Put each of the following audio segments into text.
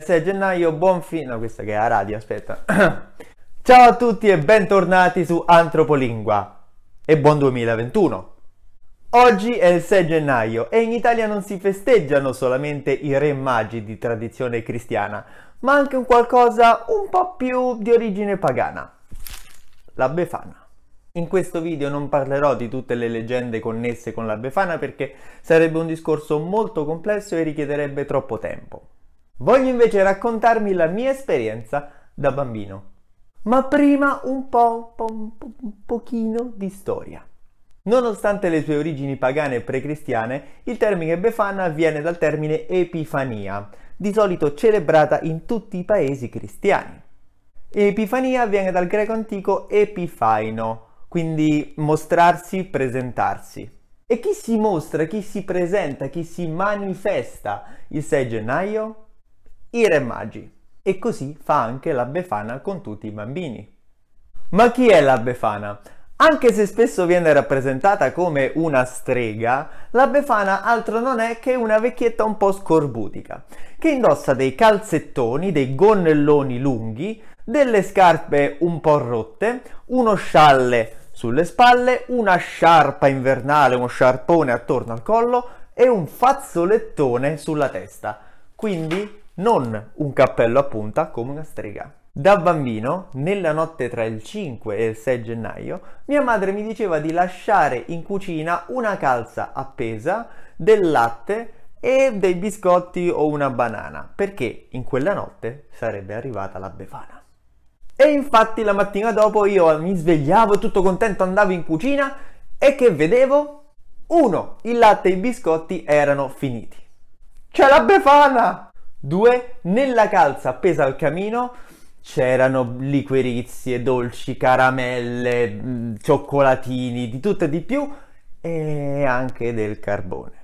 6 gennaio, buon fine... No, questa che è la radio, aspetta. Ciao a tutti e bentornati su Antropolingua e buon 2021. Oggi è il 6 gennaio e in Italia non si festeggiano solamente i re magi di tradizione cristiana, ma anche un qualcosa un po' più di origine pagana, la Befana. In questo video non parlerò di tutte le leggende connesse con la Befana perché sarebbe un discorso molto complesso e richiederebbe troppo tempo. Voglio invece raccontarmi la mia esperienza da bambino. Ma prima un po', po un pochino di storia. Nonostante le sue origini pagane e precristiane, il termine Befana viene dal termine Epifania, di solito celebrata in tutti i paesi cristiani. Epifania viene dal greco antico epifaino, quindi mostrarsi, presentarsi. E chi si mostra, chi si presenta, chi si manifesta il 6 gennaio? i re magi. E così fa anche la Befana con tutti i bambini. Ma chi è la Befana? Anche se spesso viene rappresentata come una strega, la Befana altro non è che una vecchietta un po' scorbutica, che indossa dei calzettoni, dei gonnelloni lunghi, delle scarpe un po' rotte, uno scialle sulle spalle, una sciarpa invernale, uno sciarpone attorno al collo e un fazzolettone sulla testa. Quindi non un cappello a punta come una strega. Da bambino, nella notte tra il 5 e il 6 gennaio, mia madre mi diceva di lasciare in cucina una calza appesa, del latte e dei biscotti o una banana, perché in quella notte sarebbe arrivata la befana. E infatti la mattina dopo io mi svegliavo tutto contento, andavo in cucina e che vedevo? Uno, il latte e i biscotti erano finiti. C'è la befana! 2. Nella calza appesa al camino c'erano liquirizie, dolci, caramelle, mm, cioccolatini, di tutto e di più e anche del carbone.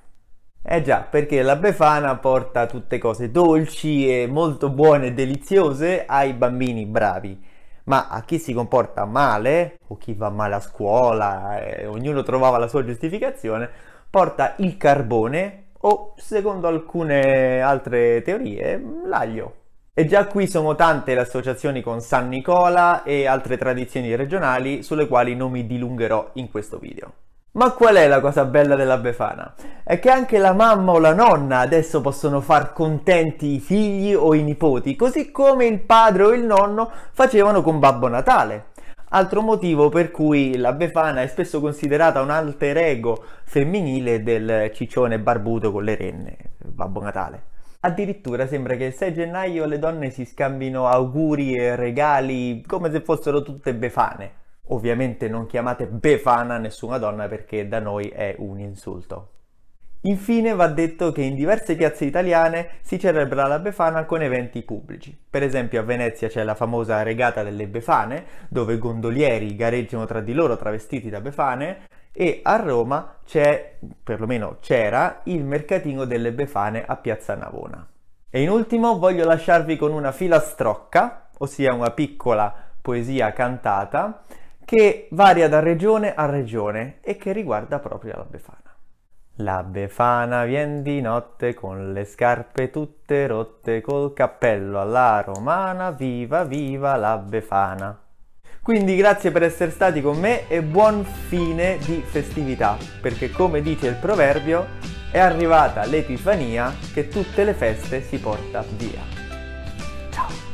Eh già, perché la Befana porta tutte cose dolci e molto buone e deliziose ai bambini bravi. Ma a chi si comporta male, o chi va male a scuola, eh, ognuno trovava la sua giustificazione, porta il carbone o, secondo alcune altre teorie, l'aglio. E già qui sono tante le associazioni con San Nicola e altre tradizioni regionali sulle quali non mi dilungherò in questo video. Ma qual è la cosa bella della Befana? È che anche la mamma o la nonna adesso possono far contenti i figli o i nipoti, così come il padre o il nonno facevano con Babbo Natale altro motivo per cui la Befana è spesso considerata un alter ego femminile del ciccione barbuto con le renne, Babbo Natale. Addirittura sembra che il 6 gennaio le donne si scambino auguri e regali come se fossero tutte befane. Ovviamente non chiamate befana nessuna donna perché da noi è un insulto. Infine va detto che in diverse piazze italiane si celebra la Befana con eventi pubblici. Per esempio a Venezia c'è la famosa regata delle Befane, dove gondolieri gareggiano tra di loro travestiti da Befane, e a Roma c'è, perlomeno c'era, il mercatino delle Befane a Piazza Navona. E in ultimo voglio lasciarvi con una filastrocca, ossia una piccola poesia cantata, che varia da regione a regione e che riguarda proprio la Befana. La Befana vien di notte con le scarpe tutte rotte, col cappello alla romana, viva viva la Befana. Quindi grazie per essere stati con me e buon fine di festività, perché come dice il proverbio, è arrivata l'Epifania che tutte le feste si porta via. Ciao!